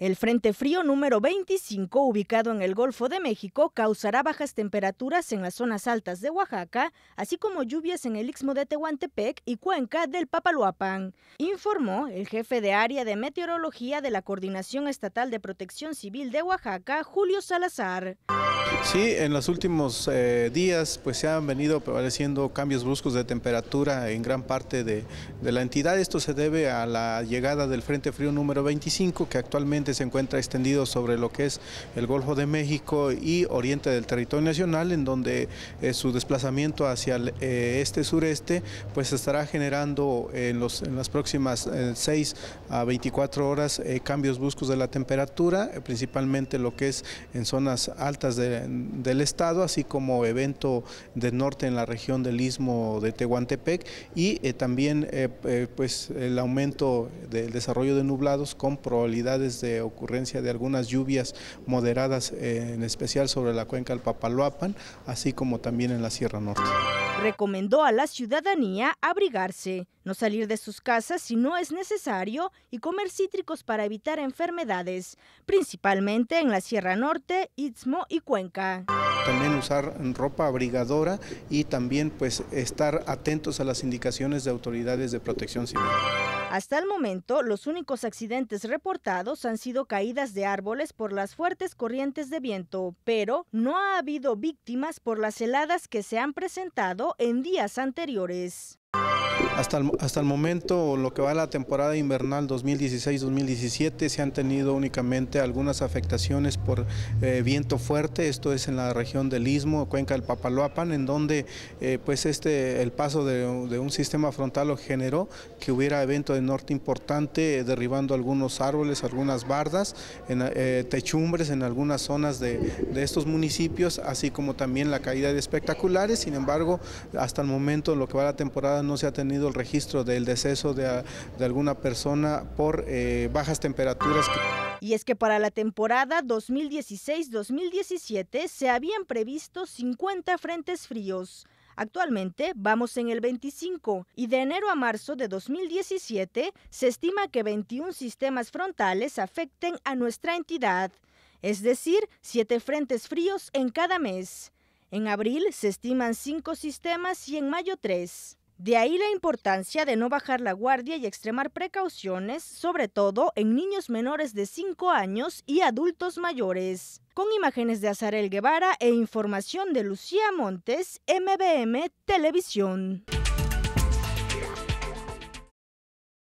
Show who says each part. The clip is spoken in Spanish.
Speaker 1: El Frente Frío número 25, ubicado en el Golfo de México, causará bajas temperaturas en las zonas altas de Oaxaca, así como lluvias en el Istmo de Tehuantepec y Cuenca del Papaloapan, informó el jefe de área de meteorología de la Coordinación Estatal de Protección Civil de Oaxaca, Julio Salazar.
Speaker 2: Sí, en los últimos eh, días pues se han venido apareciendo cambios bruscos de temperatura en gran parte de, la entidad. Esto se debe a la llegada del Frente Frío número 25 que actualmente se encuentra extendido sobre lo que es el Golfo de México y oriente del territorio nacional en donde eh, su desplazamiento hacia el eh, este-sureste pues estará generando en, los, en las próximas 6 a 24 horas cambios bruscos de la temperatura, principalmente lo que es en zonas altas de del Estado, así como evento del norte en la región del Istmo de Tehuantepec y eh, también eh, eh, pues el aumento del desarrollo de nublados con probabilidades de ocurrencia de algunas lluvias moderadas, en especial sobre la cuenca del Papaloapan, así como también en la Sierra Norte.
Speaker 1: Recomendó a la ciudadanía abrigarse, no salir de sus casas si no es necesario y comer cítricos para evitar enfermedades, principalmente en la Sierra Norte, Istmo y Cuenca.
Speaker 2: También usar ropa abrigadora y también pues estar atentos a las indicaciones de autoridades de protección civil.
Speaker 1: Hasta el momento, los únicos accidentes reportados han sido caídas de árboles por las fuertes corrientes de viento, pero no ha habido víctimas por las heladas que se han presentado en días anteriores.
Speaker 2: Hasta el, momento, lo que va la temporada invernal 2016-2017, se han tenido únicamente algunas afectaciones por eh, viento fuerte, esto es en la región del Istmo, cuenca del Papaloapan, en donde eh, pues este, el paso de, un sistema frontal lo generó que hubiera evento de norte importante, eh, derribando algunos árboles, algunas bardas, en, techumbres en algunas zonas de, de estos municipios, así como también la caída de espectaculares, sin embargo, hasta el momento, lo que va a la temporada no se ha tenido el registro del deceso de, ah, alguna persona por eh, bajas temperaturas.
Speaker 1: Y es que para la temporada 2016-2017 se habían previsto 50 frentes fríos. Actualmente vamos en el 25 y de enero a marzo de 2017 se estima que 21 sistemas frontales afecten a nuestra entidad, es decir, 7 frentes fríos en cada mes. En abril se estiman 5 sistemas y en mayo 3. De ahí la importancia de no bajar la guardia y extremar precauciones, sobre todo en niños menores de 5 años y adultos mayores. Con imágenes de Azarel Guevara e información de Lucía Montes, MBM Televisión.